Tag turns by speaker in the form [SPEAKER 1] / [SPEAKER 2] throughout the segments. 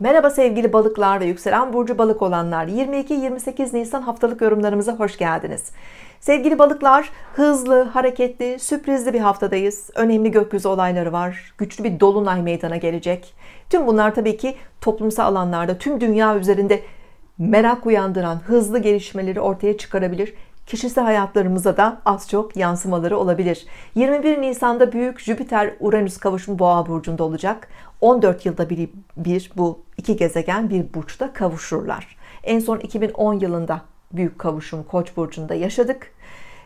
[SPEAKER 1] Merhaba sevgili balıklar ve yükselen burcu balık olanlar. 22-28 Nisan haftalık yorumlarımıza hoş geldiniz. Sevgili balıklar, hızlı, hareketli, sürprizli bir haftadayız. Önemli gökyüzü olayları var. Güçlü bir dolunay meydana gelecek. Tüm bunlar tabii ki toplumsal alanlarda, tüm dünya üzerinde merak uyandıran hızlı gelişmeleri ortaya çıkarabilir kişisel hayatlarımıza da az çok yansımaları olabilir. 21 Nisan'da büyük Jüpiter-Uranüs kavuşumu Boğa burcunda olacak. 14 yılda bir, bir bu iki gezegen bir burçta kavuşurlar. En son 2010 yılında büyük kavuşumu Koç burcunda yaşadık.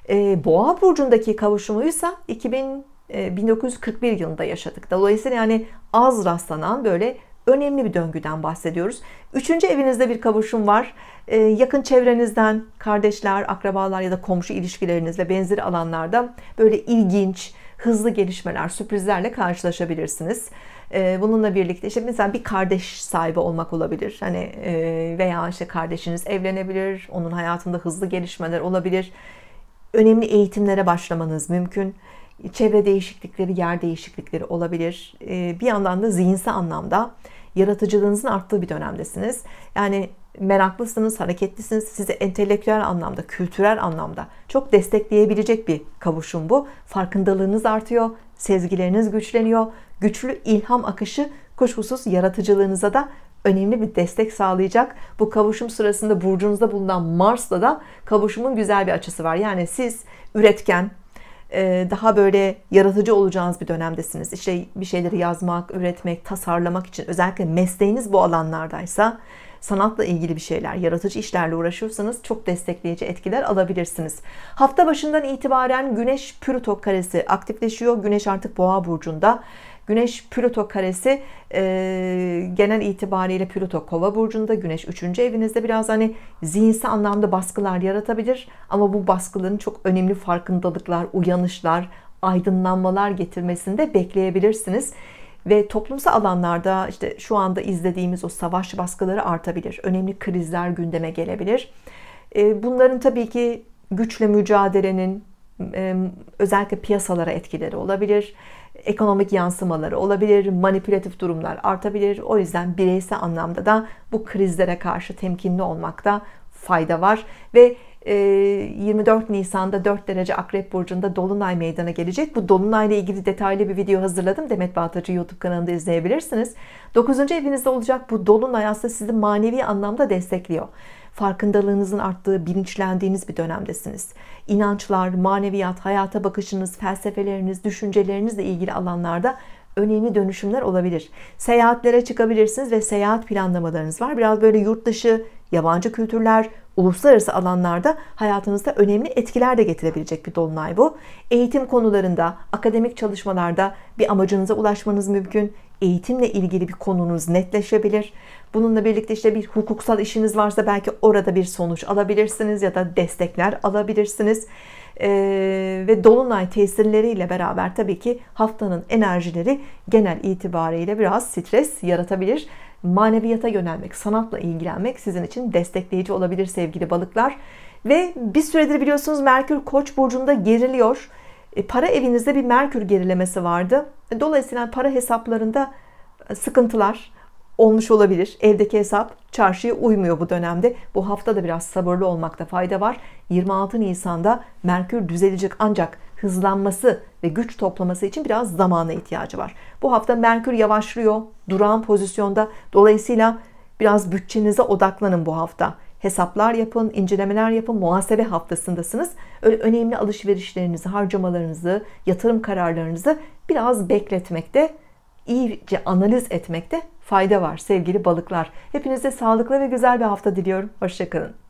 [SPEAKER 1] E, Boğa burcundaki kavuşumuysa 2000 1941 e, yılında yaşadık. Dolayısıyla yani az rastlanan böyle önemli bir döngüden bahsediyoruz. Üçüncü evinizde bir kavuşum var. Ee, yakın çevrenizden kardeşler, akrabalar ya da komşu ilişkilerinizle benzeri alanlarda böyle ilginç, hızlı gelişmeler, sürprizlerle karşılaşabilirsiniz. Ee, bununla birlikte işte mesela bir kardeş sahibi olmak olabilir. Hani e, veya işte kardeşiniz evlenebilir, onun hayatında hızlı gelişmeler olabilir. Önemli eğitimlere başlamanız mümkün çevre değişiklikleri, yer değişiklikleri olabilir. Ee, bir yandan da zihinsel anlamda yaratıcılığınızın arttığı bir dönemdesiniz. Yani meraklısınız, hareketlisiniz. Sizi entelektüel anlamda, kültürel anlamda çok destekleyebilecek bir kavuşum bu. Farkındalığınız artıyor, sezgileriniz güçleniyor. Güçlü ilham akışı kuşkusuz yaratıcılığınıza da önemli bir destek sağlayacak. Bu kavuşum sırasında burcunuzda bulunan Mars'la da kavuşumun güzel bir açısı var. Yani siz üretken, e, daha böyle yaratıcı olacağınız bir dönemdesiniz. İşte bir şeyleri yazmak, üretmek, tasarlamak için özellikle mesleğiniz bu alanlardaysa sanatla ilgili bir şeyler, yaratıcı işlerle uğraşıyorsanız çok destekleyici etkiler alabilirsiniz. Hafta başından itibaren Güneş Plüto karesi aktifleşiyor. Güneş artık Boğa burcunda. Güneş Plüto karesi e, genel itibariyle Plüto kova burcunda Güneş 3. evinizde biraz hani zihinsel anlamda baskılar yaratabilir ama bu baskıların çok önemli farkındalıklar uyanışlar aydınlanmalar getirmesini de bekleyebilirsiniz ve toplumsal alanlarda işte şu anda izlediğimiz o savaş baskıları artabilir. Önemli krizler gündeme gelebilir. E, bunların tabii ki güçle mücadelenin e, özellikle piyasalara etkileri olabilir ekonomik yansımaları olabilir, manipülatif durumlar artabilir. O yüzden bireysel anlamda da bu krizlere karşı temkinli olmakta fayda var ve 24 ee, Nisan'da 4 derece Akrep Burcu'nda Dolunay meydana gelecek. Bu Dolunay ilgili detaylı bir video hazırladım. Demet Bağtacı YouTube kanalında izleyebilirsiniz. 9. evinizde olacak bu Dolunay aslında sizi manevi anlamda destekliyor. Farkındalığınızın arttığı, bilinçlendiğiniz bir dönemdesiniz. İnançlar, maneviyat, hayata bakışınız, felsefeleriniz, düşüncelerinizle ilgili alanlarda önemli dönüşümler olabilir. Seyahatlere çıkabilirsiniz ve seyahat planlamalarınız var. Biraz böyle yurt dışı yabancı kültürler, uluslararası alanlarda hayatınızda önemli etkiler de getirebilecek bir dolunay bu. Eğitim konularında, akademik çalışmalarda bir amacınıza ulaşmanız mümkün. Eğitimle ilgili bir konunuz netleşebilir. Bununla birlikte işte bir hukuksal işiniz varsa belki orada bir sonuç alabilirsiniz ya da destekler alabilirsiniz. Ee, ve dolunay tesirleriyle beraber tabii ki haftanın enerjileri genel itibariyle biraz stres yaratabilir maneviyata yönelmek, sanatla ilgilenmek sizin için destekleyici olabilir sevgili balıklar. Ve bir süredir biliyorsunuz Merkür Koç burcunda geriliyor. E, para evinizde bir Merkür gerilemesi vardı. E, dolayısıyla para hesaplarında e, sıkıntılar olmuş olabilir. Evdeki hesap çarşıya uymuyor bu dönemde. Bu hafta da biraz sabırlı olmakta fayda var. 26 Nisan'da Merkür düzelecek ancak hızlanması ve güç toplaması için biraz zamana ihtiyacı var. Bu hafta Merkür yavaşlıyor, durağan pozisyonda. Dolayısıyla biraz bütçenize odaklanın bu hafta. Hesaplar yapın, incelemeler yapın, muhasebe haftasındasınız. Öyle önemli alışverişlerinizi, harcamalarınızı, yatırım kararlarınızı biraz bekletmekte, iyice analiz etmekte fayda var sevgili balıklar. Hepinize sağlıklı ve güzel bir hafta diliyorum. Hoşçakalın.